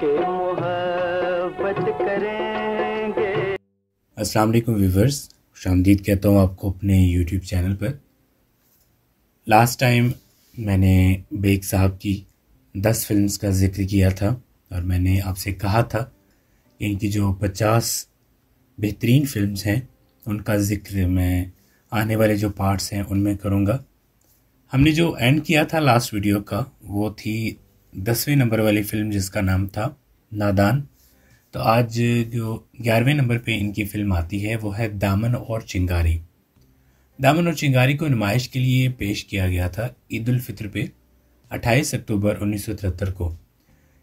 के मोहब्बत करेंगे अस्सलाम वालेकुम कहता हूँ आपको अपने यूट्यूब चैनल पर लास्ट टाइम मैंने बेग साहब की दस फिल्म्स का जिक्र किया था और मैंने आपसे कहा था कि इनकी जो पचास बेहतरीन फिल्म्स हैं उनका जिक्र मैं आने वाले जो पार्ट्स हैं उनमें करूँगा हमने जो एंड किया था लास्ट वीडियो का वो थी दसवें नंबर वाली फिल्म जिसका नाम था नादान तो आज जो ग्यारहवें नंबर पे इनकी फिल्म आती है वो है दामन और चिंगारी दामन और चिंगारी को नुमाइश के लिए पेश किया गया था ईद उल फितर पे 28 अक्टूबर 1973 को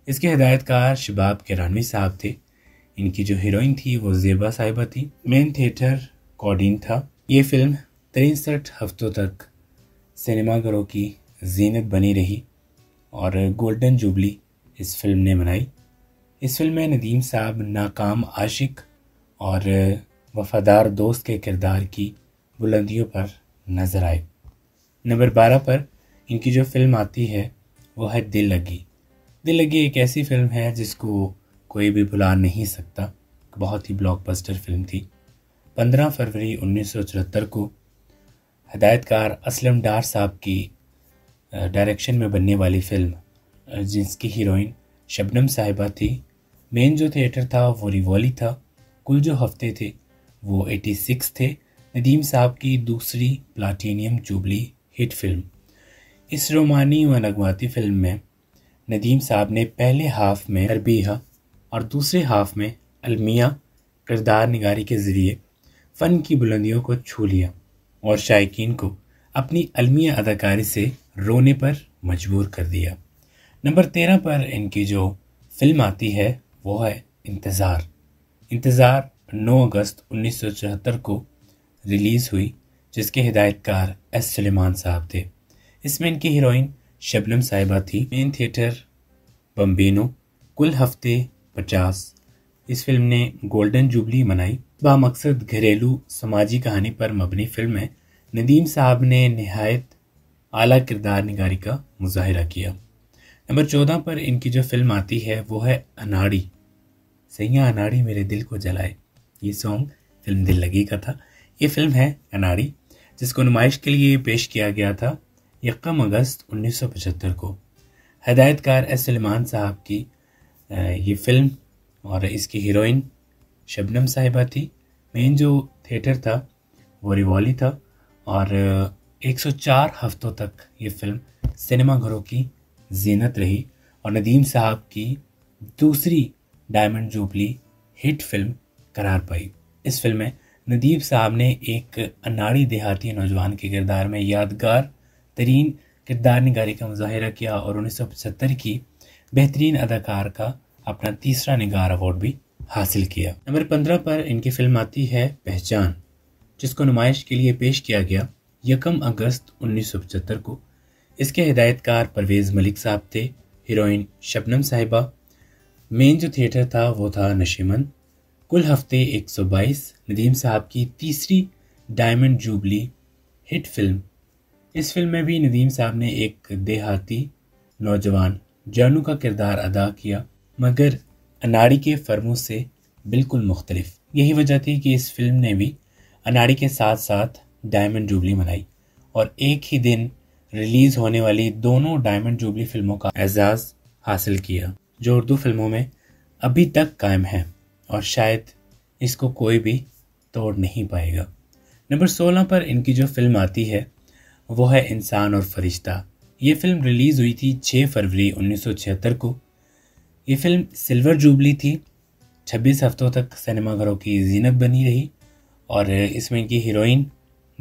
इसके हिदायतकार शबाब केरानवी साहब थे इनकी जो हीरोइन थी वो जेबा साहिबा थी मेन थिएटर कॉडिन था ये फिल्म तिरसठ हफ्तों तक सिनेमाघरों की जीनत बनी रही और गोल्डन जुबली इस फिल्म ने बनाई इस फिल्म में नदीम साहब नाकाम आशिक और वफादार दोस्त के किरदार की बुलंदियों पर नज़र आए नंबर बारह पर इनकी जो फिल्म आती है वो है दिल लगी दिल लगी एक ऐसी फिल्म है जिसको कोई भी भुला नहीं सकता बहुत ही ब्लॉकबस्टर फिल्म थी 15 फरवरी उन्नीस को हदायतकार असलम डार साहब की डायरेक्शन में बनने वाली फिल्म जिसकी हीरोइन शबनम साहिबा थी मेन जो थिएटर था वो रिवॉली था कुल जो हफ्ते थे वो 86 थे नदीम साहब की दूसरी प्लाटीनियम जुबली हिट फिल्म इस रोमानी व नगवाती फिल्म में नदीम साहब ने पहले हाफ में अरबिया और दूसरे हाफ में अलमिया किरदार निगारी के ज़रिए फ़न की बुलंदियों को छू लिया और शायकीन को अपनी अलमिया अदाकारी से रोने पर मजबूर कर दिया नंबर तेरह पर इनकी जो फिल्म आती है वो है इंतज़ार इंतज़ार 9 अगस्त 1974 को रिलीज़ हुई जिसके हिदायतकार एस सलेमान साहब थे इसमें इनकी हीरोइन शबनम साहिबा थी मेन थिएटर बम्बेनो कुल हफ्ते पचास इस फिल्म ने गोल्डन जुबली मनाई बा मकसद घरेलू समाजी कहानी पर मबनी फिल्म है नदीम साहब ने नहायत आला किरदार निगारी का मुजाहरा किया नंबर चौदह पर इनकी जो फिल्म आती है वो है अनाड़ी सैया अनाड़ी मेरे दिल को जलाए ये सॉन्ग फिल्म दिल लगी का था ये फिल्म है अनाड़ी जिसको नुमाइश के लिए पेश किया गया था यकम अगस्त उन्नीस को हदायतकार एस सलमान साहब की ये फिल्म और इसकी हीरोइन शबनम साहिबा थी मेन जो थिएटर था वो रिवॉली था और 104 हफ्तों तक ये फिल्म सिनेमाघरों की जीनत रही और नदीम साहब की दूसरी डायमंड जुबली हिट फिल्म करार पाई इस फिल्म में नदीम साहब ने एक अनाड़ी देहाती नौजवान के किरदार में यादगार तरीन किरदार निगारी का मुजाहरा किया और उन्नीस की बेहतरीन अदाकार का अपना तीसरा निगार अवार्ड भी हासिल किया नंबर पंद्रह पर इनकी फिल्म आती है पहचान जिसको नुमाइश के लिए पेश किया गया यकम अगस्त उन्नीस को इसके हिदायतकार परवेज़ मलिक साहब थे हीरोइन शबनम साहिबा मेन जो थिएटर था वो था नशेमन कुल हफ्ते 122 नदीम साहब की तीसरी डायमंड जुबली हिट फिल्म इस फिल्म में भी नदीम साहब ने एक देहाती नौजवान जानू का किरदार अदा किया मगर अनाड़ी के फर्मों से बिल्कुल मुख्तलिफ यही वजह थी कि इस फिल्म ने भी अनाड़ी के साथ साथ डायमंड जुबली मनाई और एक ही दिन रिलीज होने वाली दोनों डायमंड जुबली फिल्मों का एजाज़ हासिल किया जो उर्दू फिल्मों में अभी तक कायम है और शायद इसको कोई भी तोड़ नहीं पाएगा नंबर सोलह पर इनकी जो फिल्म आती है वो है इंसान और फरिश्ता ये फिल्म रिलीज़ हुई थी 6 फरवरी 1976 को ये फिल्म सिल्वर जुबली थी 26 हफ्तों तक सिनेमाघरों की जीनत बनी रही और इसमें इनकी हीरोइन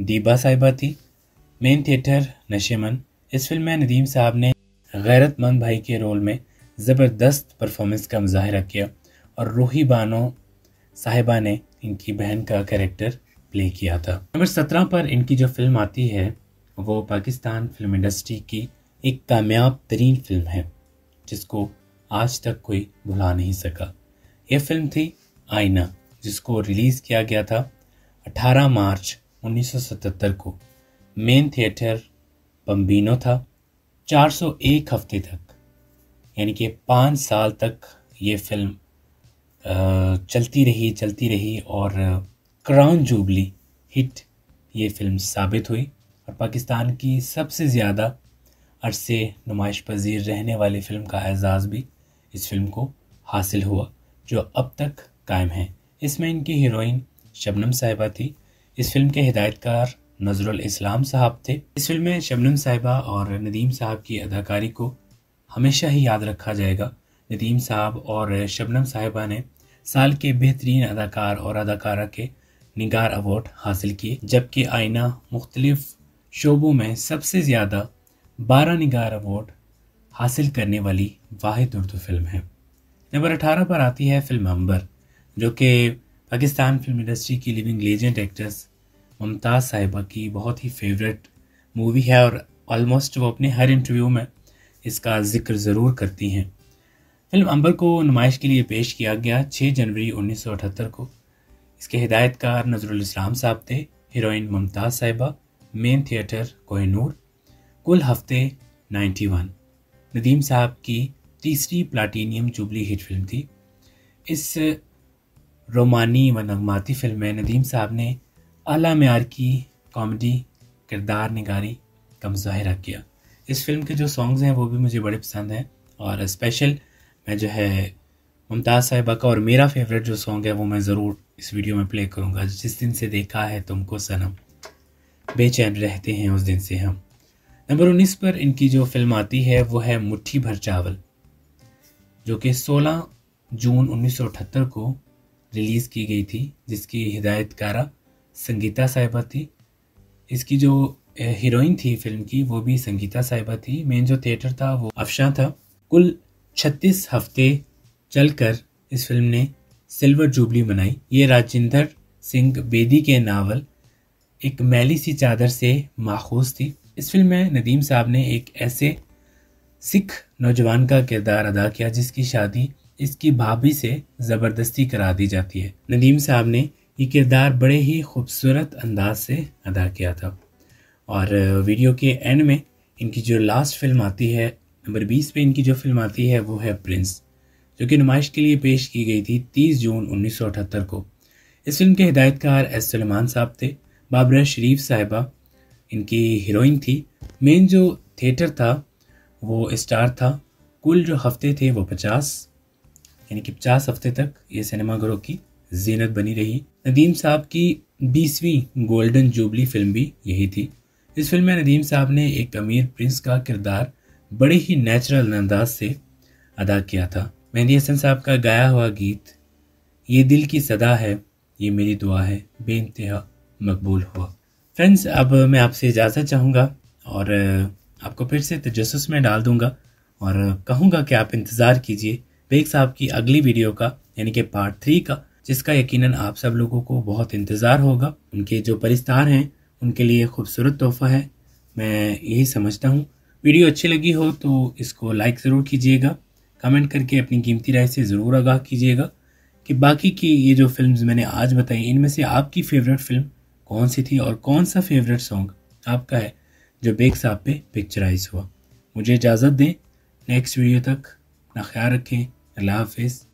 दीबा साहिबा थी मेन थिएटर नशेमन इस फिल्म में नदीम साहब ने गैरतमंद भाई के रोल में ज़बरदस्त परफॉर्मेंस का मुजाहरा किया और रूही बानो साहिबा ने इनकी बहन का करेक्टर प्ले किया था नंबर सत्रह पर इनकी जो फिल्म आती है वो पाकिस्तान फिल्म इंडस्ट्री की एक कामयाब तरीन फिल्म है जिसको आज तक कोई भुला नहीं सका यह फिल्म थी आईना जिसको रिलीज़ किया गया था 18 मार्च 1977 को मेन थिएटर बम्बिनो था 401 हफ्ते तक यानी कि पाँच साल तक ये फिल्म चलती रही चलती रही और क्राउन जुबली हिट ये फिल्म साबित हुई और पाकिस्तान की सबसे ज़्यादा अरसे नुमाइश पजीर रहने वाली फ़िल्म का एजाज़ भी इस फिल्म को हासिल हुआ जो अब तक कायम है इसमें इनकी हीरोइन शबनम साहिबा थी इस फिल्म के हिदायतकार नजरुल इस्लाम साहब थे इस फिल्म में शबनम साहिबा और नदीम साहब की अदाकारी को हमेशा ही याद रखा जाएगा नदीम साहब और शबनम साहिबा ने साल के बेहतरीन अदाकार और अदाकारा के निगार अवार्ड हासिल किए जबकि आईना मुख्तलिफ शोबों में सबसे ज़्यादा बारह निगार अवार्ड हासिल करने वाली वाहिद उर्दू फिल्म है नंबर अठारह पर आती है फिल्म अंबर जो कि पाकिस्तान फिल्म इंडस्ट्री की लिविंग लेजेंड एक्ट्रेस मुमताज़ साहिबा की बहुत ही फेवरेट मूवी है और ऑलमोस्ट वो अपने हर इंटरव्यू में इसका जिक्र ज़रूर करती हैं फिल्म अंबर को नुमाइश के लिए पेश किया गया 6 जनवरी 1978 को इसके हिदायतकार नजरुल इस्लाम साहब थे हीरोइन मुमताज़ साहिबा मेन थिएटर कोहनूर कुल हफ्ते 91 नदीम साहब की तीसरी प्लाटीनियम जुबली हिट फिल्म थी इस रोमानी व नगमाती फिल्में नदीम साहब ने अला मैार की कॉमेडी किरदार निगारी का मुजाहरा किया इस फिल्म के जो सॉन्ग्स हैं वो भी मुझे बड़े पसंद हैं और स्पेशल मैं जो है मुमताज़ साहिबा का और मेरा फेवरेट जो सॉन्ग है वो मैं ज़रूर इस वीडियो में प्ले करूँगा जिस दिन से देखा है तुमको सनम बेचैन रहते हैं उस दिन से हम नंबर उन्नीस पर इनकी जो फिल्म आती है वो है मुट्ठी भर चावल जो कि 16 जून 1978 को रिलीज़ की गई थी जिसकी हिदायतकारा संगीता साहिबा थी इसकी जो हीरोइन थी फिल्म की वो भी संगीता साहिबा थी मेन जो थिएटर था वो अफशा था कुल छत्तीस हफ्ते चलकर इस फिल्म ने सिल्वर जुबली मनाई ये राजेंद्र सिंह बेदी के नावल एक मैली सी चादर से माखूज थी इस फिल्म में नदीम साहब ने एक ऐसे सिख नौजवान का किरदार अदा किया जिसकी शादी इसकी भाभी से ज़बरदस्ती करा दी जाती है नदीम साहब ने ये किरदार बड़े ही खूबसूरत अंदाज से अदा किया था और वीडियो के एंड में इनकी जो लास्ट फिल्म आती है नंबर बीस पे इनकी जो फिल्म आती है वो है प्रिंस जो कि नुमाइश के लिए पेश की गई थी तीस जून उन्नीस को इस फिल्म के हिदायतकार एस सलमान साहब थे बाबरा शरीफ साहिबा इनकी हीरोइन थी मेन जो थिएटर था वो स्टार था कुल जो हफ्ते थे वो पचास यानी कि पचास हफ्ते तक ये सिनेमाघरों की जीनत बनी रही नदीम साहब की बीसवीं गोल्डन जुबली फिल्म भी यही थी इस फिल्म में नदीम साहब ने एक अमीर प्रिंस का किरदार बड़े ही नेचुरल अंदाज से अदा किया था मेहंदी हसन साहब का गाया हुआ गीत ये दिल की सदा है ये मेरी दुआ है बे मकबूल हुआ फ्रेंड्स अब मैं आपसे इजाज़त चाहूँगा और आपको फिर से तजस में डाल दूँगा और कहूँगा कि आप इंतज़ार कीजिए बेग साहब की अगली वीडियो का यानी कि पार्ट थ्री का जिसका यकीनन आप सब लोगों को बहुत इंतज़ार होगा उनके जो परिस्तार हैं उनके लिए खूबसूरत तोहफा है मैं यही समझता हूँ वीडियो अच्छी लगी हो तो इसको लाइक ज़रूर कीजिएगा कमेंट करके अपनी कीमती राय से ज़रूर आगाह कीजिएगा कि बाकी की ये जो फिल्म मैंने आज बताई इनमें से आपकी फेवरेट फिल्म कौन सी थी और कौन सा फेवरेट सॉन्ग आपका है जो बेग साहब पे पिक्चराइज हुआ मुझे इजाज़त दें नेक्स्ट वीडियो तक अपना ख्याल रखें अल्लाह हाफिज़